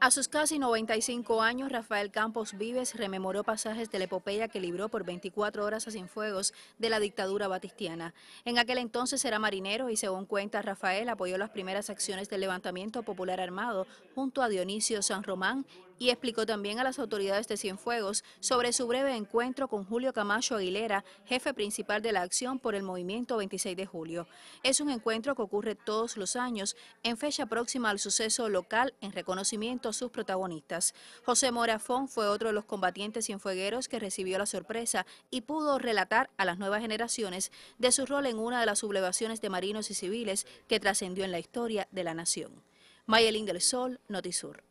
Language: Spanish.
A sus casi 95 años, Rafael Campos Vives rememoró pasajes de la epopeya que libró por 24 horas a sinfuegos de la dictadura batistiana. En aquel entonces era marinero y según cuenta Rafael apoyó las primeras acciones del levantamiento popular armado junto a Dionisio San Román y explicó también a las autoridades de Cienfuegos sobre su breve encuentro con Julio Camacho Aguilera, jefe principal de la acción por el movimiento 26 de julio. Es un encuentro que ocurre todos los años en fecha próxima al suceso local en reconocimiento a sus protagonistas. José Morafón fue otro de los combatientes cienfuegueros que recibió la sorpresa y pudo relatar a las nuevas generaciones de su rol en una de las sublevaciones de marinos y civiles que trascendió en la historia de la nación. Mayelín del Sol, Notisur.